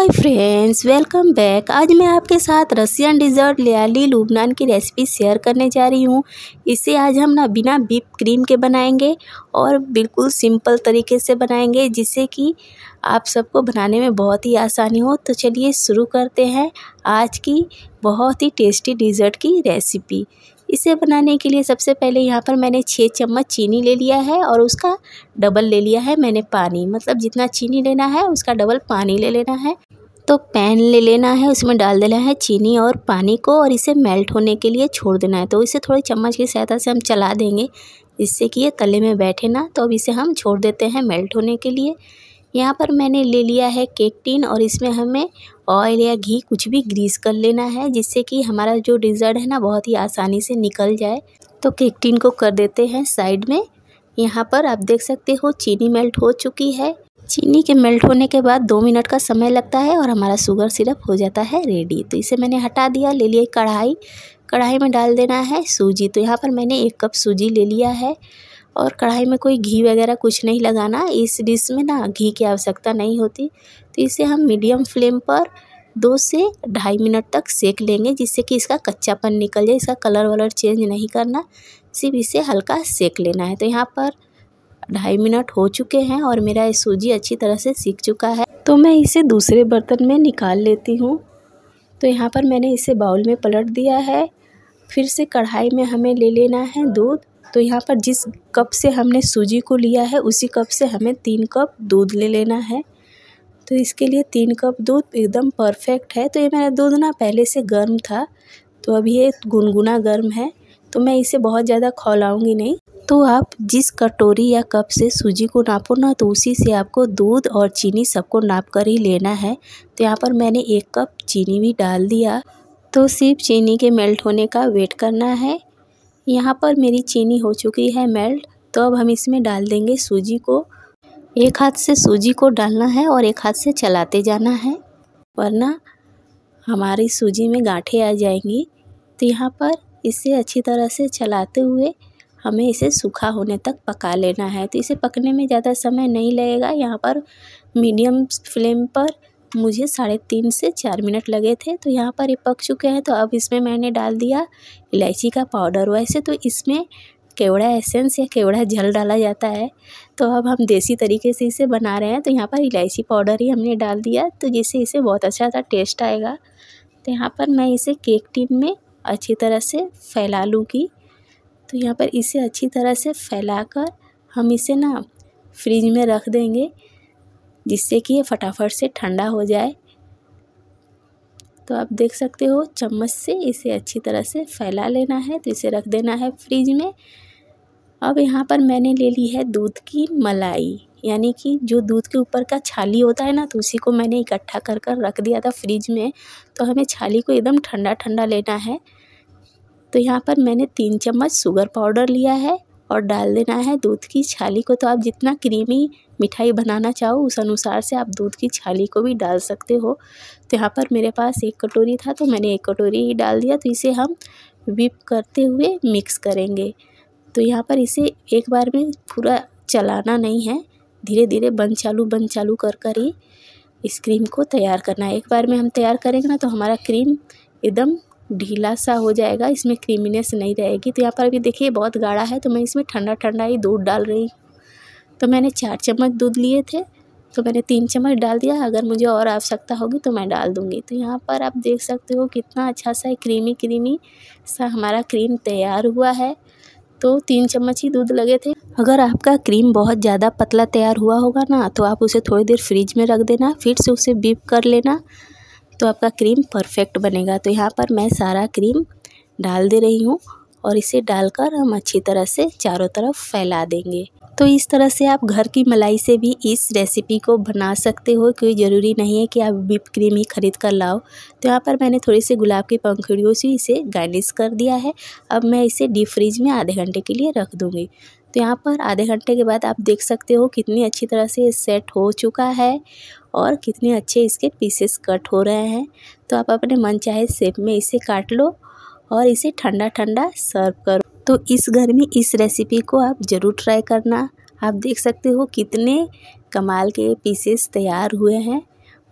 hi friends welcome back आज मैं आपके साथ रसियन डिज़र्ट लियाली लुबनान की रेसिपी शेयर करने जा रही हूँ इसे आज हम ना बिना बीप क्रीम के बनाएंगे और बिल्कुल सिंपल तरीके से बनाएंगे जिससे कि आप सबको बनाने में बहुत ही आसानी हो तो चलिए शुरू करते हैं आज की बहुत ही टेस्टी डिज़र्ट की रेसिपी इसे बनाने के लिए सबसे पहले यहाँ पर मैंने छः चम्मच चीनी ले लिया है और उसका डबल ले लिया है मैंने पानी मतलब जितना चीनी लेना है उसका डबल पानी ले लेना है तो पैन ले लेना है उसमें डाल देना है चीनी और पानी को और इसे मेल्ट होने के लिए छोड़ देना है तो इसे थोड़े चम्मच की सहायता से हम चला देंगे जिससे कि ये तले में बैठे ना तो अब इसे हम छोड़ देते हैं मेल्ट होने के लिए यहाँ पर मैंने ले लिया है केक टिन और इसमें हमें ऑयल या घी कुछ भी ग्रीस कर लेना है जिससे कि हमारा जो डिज़र्ट है ना बहुत ही आसानी से निकल जाए तो केक टिन को कर देते हैं साइड में यहाँ पर आप देख सकते हो चीनी मेल्ट हो चुकी है चीनी के मेल्ट होने के बाद दो मिनट का समय लगता है और हमारा शुगर सिरप हो जाता है रेडी तो इसे मैंने हटा दिया ले लिया कढ़ाई कढ़ाई में डाल देना है सूजी तो यहाँ पर मैंने एक कप सूजी ले लिया है और कढ़ाई में कोई घी वगैरह कुछ नहीं लगाना इस डिश में ना घी की आवश्यकता नहीं होती तो इसे हम मीडियम फ्लेम पर दो से ढाई मिनट तक सेक लेंगे जिससे कि इसका कच्चापन निकल जाए इसका कलर वलर चेंज नहीं करना सिर्फ इसे हल्का सेक लेना है तो यहाँ पर ढाई मिनट हो चुके हैं और मेरा ये सूजी अच्छी तरह से सीख चुका है तो मैं इसे दूसरे बर्तन में निकाल लेती हूँ तो यहाँ पर मैंने इसे बाउल में पलट दिया है फिर से कढ़ाई में हमें ले लेना है दूध तो यहाँ पर जिस कप से हमने सूजी को लिया है उसी कप से हमें तीन कप दूध ले लेना है तो इसके लिए तीन कप दूध एकदम परफेक्ट है तो ये मेरा दूध ना पहले से गर्म था तो अभी ये गुनगुना गर्म है तो मैं इसे बहुत ज़्यादा खौलाऊँगी नहीं तो आप जिस कटोरी या कप से सूजी को नापो ना तो उसी से आपको दूध और चीनी सबको नाप कर ही लेना है तो यहाँ पर मैंने एक कप चीनी भी डाल दिया तो सिर्फ चीनी के मेल्ट होने का वेट करना है यहाँ पर मेरी चीनी हो चुकी है मेल्ट तो अब हम इसमें डाल देंगे सूजी को एक हाथ से सूजी को डालना है और एक हाथ से चलाते जाना है वरना हमारी सूजी में गांठे आ जाएंगी तो यहाँ पर इसे अच्छी तरह से चलाते हुए हमें इसे सूखा होने तक पका लेना है तो इसे पकने में ज़्यादा समय नहीं लगेगा यहाँ पर मीडियम फ्लेम पर मुझे साढ़े तीन से चार मिनट लगे थे तो यहाँ पर ये पक चुके हैं तो अब इसमें मैंने डाल दिया इलायची का पाउडर वैसे तो इसमें केवड़ा एसेंस या केवड़ा जल डाला जाता है तो अब हम देसी तरीके से इसे बना रहे हैं तो यहाँ पर इलायची पाउडर ही हमने डाल दिया तो जिससे इसे बहुत अच्छा सा टेस्ट आएगा तो यहाँ पर मैं इसे केक टिन में अच्छी तरह से फैला लूँगी तो यहाँ पर इसे अच्छी तरह से फैला कर हम इसे ना फ्रिज में रख देंगे जिससे कि ये फटाफट से ठंडा हो जाए तो आप देख सकते हो चम्मच से इसे अच्छी तरह से फैला लेना है तो इसे रख देना है फ्रिज में अब यहाँ पर मैंने ले ली है दूध की मलाई यानी कि जो दूध के ऊपर का छाली होता है ना तो उसी को मैंने इकट्ठा कर कर रख दिया था फ्रिज में तो हमें छाली को एकदम ठंडा ठंडा लेना है तो यहाँ पर मैंने तीन चम्मच शुगर पाउडर लिया है और डाल देना है दूध की छाली को तो आप जितना क्रीमी मिठाई बनाना चाहो उस अनुसार से आप दूध की छाली को भी डाल सकते हो तो यहाँ पर मेरे पास एक कटोरी था तो मैंने एक कटोरी ही डाल दिया तो इसे हम विप करते हुए मिक्स करेंगे तो यहाँ पर इसे एक बार में पूरा चलाना नहीं है धीरे धीरे बंद चालू बंद चालू कर कर ही इस क्रीम को तैयार करना है एक बार में हम तैयार करेंगे ना तो हमारा क्रीम एकदम ढीला सा हो जाएगा इसमें क्रीमीनेस नहीं रहेगी तो यहाँ पर अभी देखिए बहुत गाढ़ा है तो मैं इसमें ठंडा ठंडा ही दूध डाल रही हूँ तो मैंने चार चम्मच दूध लिए थे तो मैंने तीन चम्मच डाल दिया अगर मुझे और आवश्यकता होगी तो मैं डाल दूँगी तो यहाँ पर आप देख सकते हो कितना अच्छा सा क्रीमी क्रीमी सा हमारा क्रीम तैयार हुआ है तो तीन चम्मच ही दूध लगे थे अगर आपका क्रीम बहुत ज़्यादा पतला तैयार हुआ होगा ना तो आप उसे थोड़ी देर फ्रिज में रख देना फिर से उसे बीप कर लेना तो आपका क्रीम परफेक्ट बनेगा तो यहाँ पर मैं सारा क्रीम डाल दे रही हूँ और इसे डालकर हम अच्छी तरह से चारों तरफ फैला देंगे तो इस तरह से आप घर की मलाई से भी इस रेसिपी को बना सकते हो कोई ज़रूरी नहीं है कि आप विप क्रीम ही खरीद कर लाओ तो यहाँ पर मैंने थोड़ी सी गुलाब की पंखुड़ियों से इसे गार्निश कर दिया है अब मैं इसे डीप फ्रिज में आधे घंटे के लिए रख दूँगी तो यहाँ पर आधे घंटे के बाद आप देख सकते हो कितनी अच्छी तरह से सेट हो चुका है और कितने अच्छे इसके पीसेस कट हो रहे हैं तो आप अपने मन चाहे सेप में इसे काट लो और इसे ठंडा ठंडा सर्व करो तो इस घर में इस रेसिपी को आप ज़रूर ट्राई करना आप देख सकते हो कितने कमाल के पीसेस तैयार हुए हैं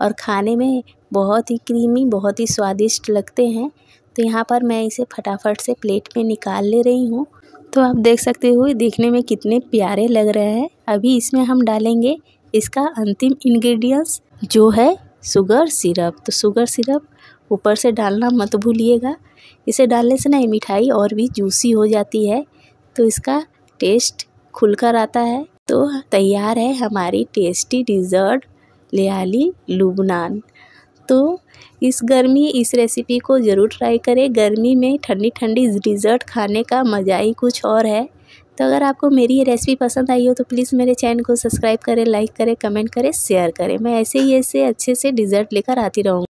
और खाने में बहुत ही क्रीमी बहुत ही स्वादिष्ट लगते हैं तो यहाँ पर मैं इसे फटाफट से प्लेट में निकाल ले रही हूँ तो आप देख सकते हो देखने में कितने प्यारे लग रहे हैं अभी इसमें हम डालेंगे इसका अंतिम इंग्रेडिएंट्स जो है शुगर सिरप तो शुगर सिरप ऊपर से डालना मत भूलिएगा इसे डालने से ना मिठाई और भी जूसी हो जाती है तो इसका टेस्ट खुलकर आता है तो तैयार है हमारी टेस्टी डिज़र्ट लियाली लुबनान तो इस गर्मी इस रेसिपी को ज़रूर ट्राई करें गर्मी में ठंडी ठंडी डिज़र्ट खाने का मज़ा ही कुछ और है तो अगर आपको मेरी ये रेसिपी पसंद आई हो तो प्लीज़ मेरे चैनल को सब्सक्राइब करें लाइक करें कमेंट करें शेयर करें मैं ऐसे ही ऐसे अच्छे से डिज़र्ट लेकर आती रहूँगी